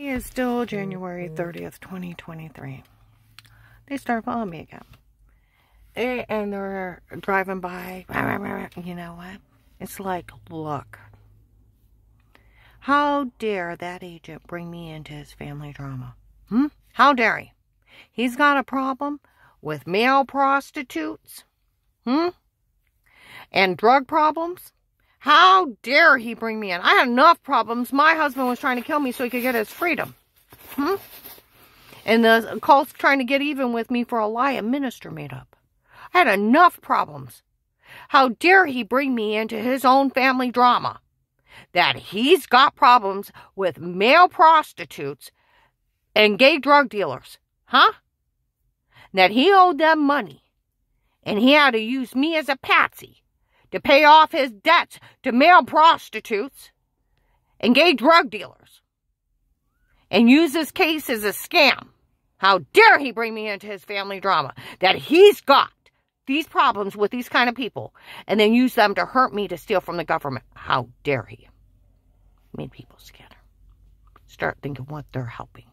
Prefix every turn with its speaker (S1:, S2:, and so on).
S1: It is still January 30th, 2023. They start following me again. and they're driving by. You know what? It's like, look. How dare that agent
S2: bring me into his family drama? Hmm? How dare he? He's got a problem with male prostitutes. Hmm? And drug problems. How dare he bring me in? I had enough problems. My husband was trying to kill me so he could get his freedom. Hmm? And the cult's trying to get even with me for a lie a minister made up. I had enough problems. How dare he bring me into his own family drama? That he's got problems with male prostitutes and gay drug dealers, huh? That he owed them money and he had to use me as a patsy to pay off his debts to male prostitutes and gay drug dealers and use this case as a scam. How dare he bring me into his family drama that he's got these problems with these kind of people and then use them to hurt me to steal from the government. How dare he? Made people scatter. Start thinking what they're helping.